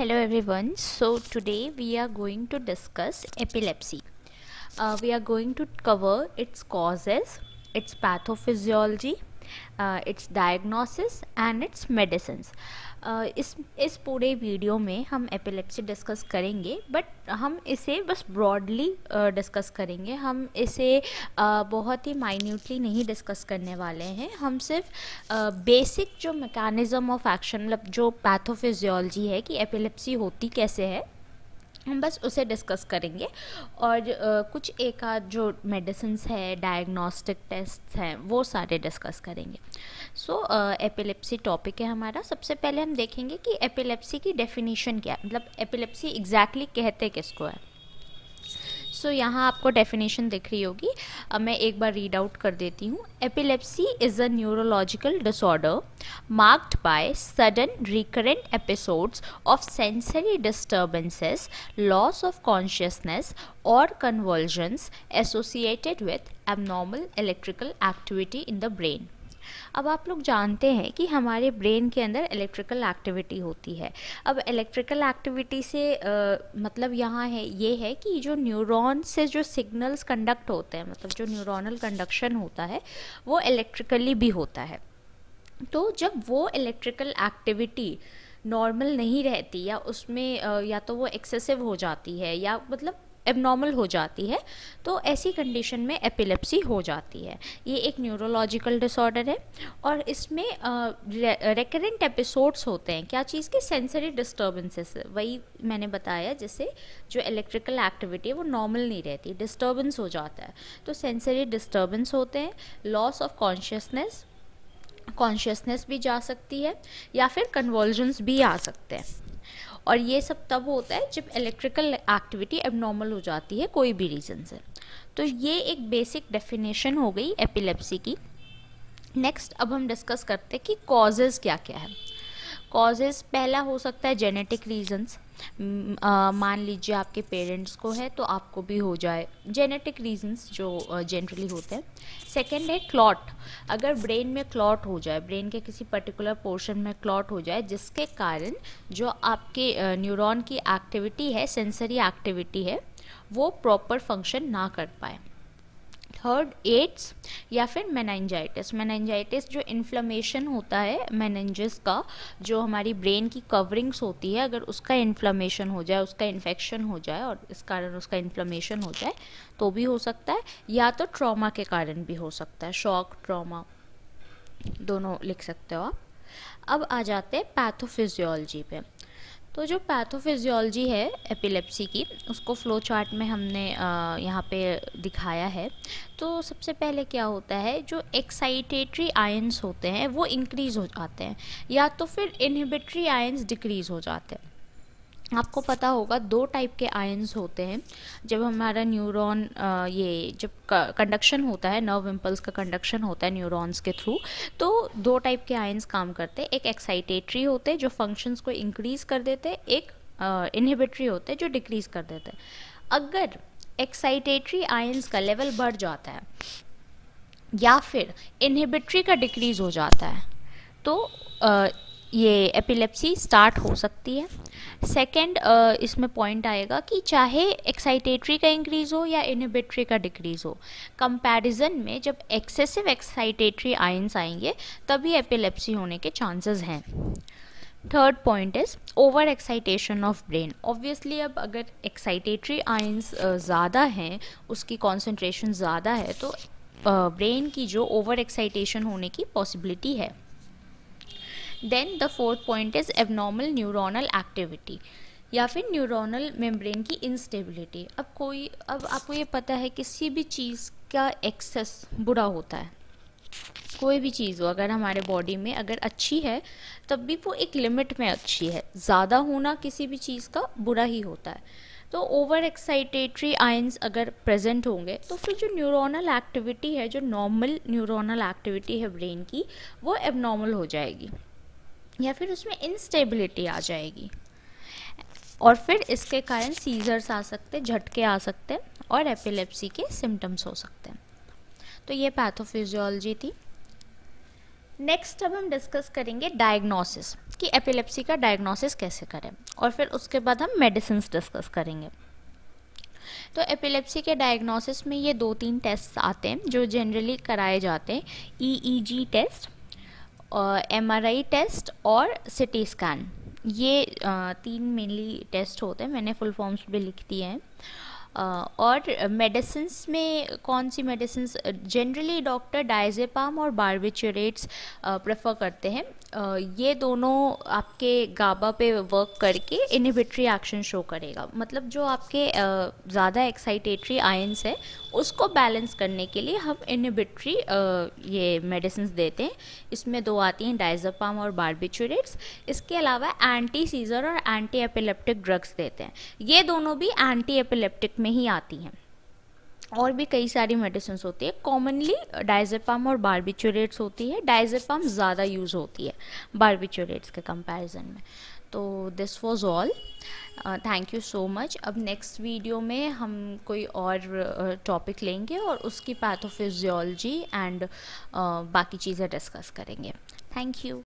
hello everyone so today we are going to discuss epilepsy uh, we are going to cover its causes its pathophysiology it's diagnosis and it's medicine इस इस पूरे video में हम epilepsy discuss करेंगे but हम इसे बस broadly discuss uh, करेंगे हम इसे uh, बहुत ही माइन्यूटली नहीं डिस्कस करने वाले हैं हम सिर्फ बेसिक uh, जो मैकेनिज़्म ऑफ एक्शन मतलब जो पैथोफिजियोलॉजी है कि एपिलेप्सी होती कैसे है हम बस उसे डिस्कस करेंगे और कुछ एक आध जो मेडिसिन है डायग्नोस्टिक टेस्ट हैं वो सारे डिस्कस करेंगे सो so, एपिलेप्सी टॉपिक है हमारा सबसे पहले हम देखेंगे कि एपिलेप्सी की डेफिनेशन क्या है मतलब एपिलेप्सी एग्जैक्टली exactly कहते किसको है सो so, यहाँ आपको डेफिनेशन दिख रही होगी अब मैं एक बार रीड आउट कर देती हूँ epilepsy is a neurological disorder marked by sudden recurrent episodes of sensory disturbances loss of consciousness और convergence associated with abnormal electrical activity in the brain अब आप लोग जानते हैं कि हमारे ब्रेन के अंदर इलेक्ट्रिकल एक्टिविटी होती है अब इलेक्ट्रिकल एक्टिविटी से आ, मतलब यहाँ है ये है कि जो न्यूरॉन से जो सिग्नल्स कंडक्ट होते हैं मतलब जो न्यूरोनल कंडक्शन होता है वो इलेक्ट्रिकली भी होता है तो जब वो इलेक्ट्रिकल एक्टिविटी नॉर्मल नहीं रहती या उसमें या तो वो एक्सेसिव हो जाती है या मतलब एबनॉर्मल हो जाती है तो ऐसी कंडीशन में एपिलेप्सी हो जाती है ये एक न्यूरोलॉजिकल डिसऑर्डर है और इसमें रेकरेंट एपिसोड्स होते हैं क्या चीज़ के सेंसरी डिस्टर्बेंसेस वही मैंने बताया जैसे जो इलेक्ट्रिकल एक्टिविटी है वो नॉर्मल नहीं रहती डिस्टर्बेंस हो जाता है तो सेंसरी डिस्टर्बेंस होते हैं लॉस ऑफ कॉन्शियसनेस कॉन्शियसनेस भी जा सकती है या फिर कन्वर्जन्स भी आ सकते हैं और ये सब तब होता है जब इलेक्ट्रिकल एक्टिविटी एबनॉर्मल हो जाती है कोई भी रीज़न से तो ये एक बेसिक डेफिनेशन हो गई एपिलेप्सी की नेक्स्ट अब हम डिस्कस करते हैं कि कॉजेज़ क्या क्या है कॉजेज़ पहला हो सकता है जेनेटिक रीजन्स मान लीजिए आपके पेरेंट्स को है तो आपको भी हो जाए जेनेटिक रीजंस जो जनरली होते हैं सेकेंड है क्लॉट अगर ब्रेन में क्लॉट हो जाए ब्रेन के किसी पर्टिकुलर पोर्शन में क्लॉट हो जाए जिसके कारण जो आपके न्यूरॉन की एक्टिविटी है सेंसरी एक्टिविटी है वो प्रॉपर फंक्शन ना कर पाए थर्ड एड्स या फिर मैनजाइटिस मैनजाइटिस जो इन्फ्लमेशन होता है मैनेंजिस का जो हमारी ब्रेन की कवरिंग्स होती है अगर उसका इन्फ्लमेशन हो जाए उसका इन्फेक्शन हो जाए और इस कारण उसका इन्फ्लमेशन हो जाए तो भी हो सकता है या तो ट्रॉमा के कारण भी हो सकता है शॉक ट्रॉमा दोनों लिख सकते हो आप अब आ जाते हैं पैथोफिजियोलॉजी पे तो जो पैथोफिजियोलॉजी है एपिलेप्सी की उसको फ्लो चार्ट में हमने यहाँ पे दिखाया है तो सबसे पहले क्या होता है जो एक्साइटेटरी आयंस होते हैं वो इंक्रीज़ हो जाते हैं या तो फिर इनहिबिटरी आयंस डिक्रीज़ हो जाते हैं आपको पता होगा दो टाइप के आयन्स होते हैं जब हमारा न्यूरॉन ये जब कंडक्शन होता है नर्व इम्पल्स का कंडक्शन होता है न्यूरॉन्स के थ्रू तो दो टाइप के आयन्स काम करते हैं एक एक्साइटेटरी होते हैं जो फंक्शंस को इंक्रीज कर देते हैं एक इनहिबिटरी होते हैं जो डिक्रीज कर देते हैं अगर एक्साइटेटरी आयन्स का लेवल बढ़ जाता है या फिर इनहिबिटरी का डिक्रीज हो जाता है तो ये एपिलेप्सी स्टार्ट हो सकती है सेकंड uh, इसमें पॉइंट आएगा कि चाहे एक्साइटेटरी का इंक्रीज़ हो या इनहिबिटरी का डिक्रीज़ हो कंपैरिजन में जब एक्सेसिव एक्साइटेटरी आयंस आएंगे तभी एपिलेप्सी होने के चांसेस हैं third point is over excitation of brain obviously अब अगर एक्साइटेटरी आयंस ज़्यादा हैं उसकी कॉन्सेंट्रेशन ज़्यादा है तो ब्रेन uh, की जो ओवर एक्साइटेशन होने की पॉसिबिलिटी है then the fourth point is abnormal neuronal activity या फिर न्यूरोनल मेम्ब्रेन की इंस्टेबिलिटी अब कोई अब आपको ये पता है किसी भी चीज़ का एक्सेस बुरा होता है कोई भी चीज़ हो अगर हमारे बॉडी में अगर अच्छी है तब भी वो एक लिमिट में अच्छी है ज़्यादा होना किसी भी चीज़ का बुरा ही होता है तो ओवर एक्साइटेटरी आयंस अगर प्रेजेंट होंगे तो फिर जो न्यूरोनल एक्टिविटी है जो नॉर्मल न्यूरोनल एक्टिविटी है ब्रेन की वो एबनॉर्मल हो जाएगी या फिर उसमें इंस्टेबिलिटी आ जाएगी और फिर इसके कारण सीजर्स आ सकते हैं झटके आ सकते हैं और एपिलेप्सी के सिम्टम्स हो सकते हैं तो ये पैथोफिजियोलॉजी थी नेक्स्ट अब हम डिस्कस करेंगे डायग्नोसिस कि एपिलेप्सी का डायग्नोसिस कैसे करें और फिर उसके बाद हम मेडिसिन डिस्कस करेंगे तो एपिलेप्सी के डायग्नोसिस में ये दो तीन टेस्ट आते हैं जो जनरली कराए जाते हैं E e test e M R I test और सिटी स्कैन ये तीन मेनली टेस्ट होते हैं मैंने फुल फॉर्म्स भी लिख दिए हैं और मेडिसिन्स में कौन सी मेडिसिन जनरली डॉक्टर डायजेपाम और बारबिचुरेट्स प्रेफर करते हैं ये दोनों आपके गाबा पे वर्क करके इनहिबिटरी एक्शन शो करेगा मतलब जो आपके ज़्यादा एक्साइटेटरी आयंस है उसको बैलेंस करने के लिए हम इनहिबिटरी ये मेडिसिन देते हैं इसमें दो आती हैं डाइजोपाम और बारबिचुरेट्स इसके अलावा एंटी सीजर और एंटी एपिलेप्टिक ड्रग्स देते हैं ये दोनों भी एंटी एपिलेप्टिक में ही आती हैं और भी कई सारी मेडिसिन होती है कॉमनली डाइजरपाम और बारबिचुरेट्स होती है डाइजरपाम ज़्यादा यूज़ होती है बारबिचुरेट्स के कंपैरिजन में तो this was all thank you so much अब नेक्स्ट वीडियो में हम कोई और टॉपिक uh, लेंगे और उसकी पैथोफिजियोलॉजी एंड uh, बाकी चीज़ें डिस्कस करेंगे थैंक यू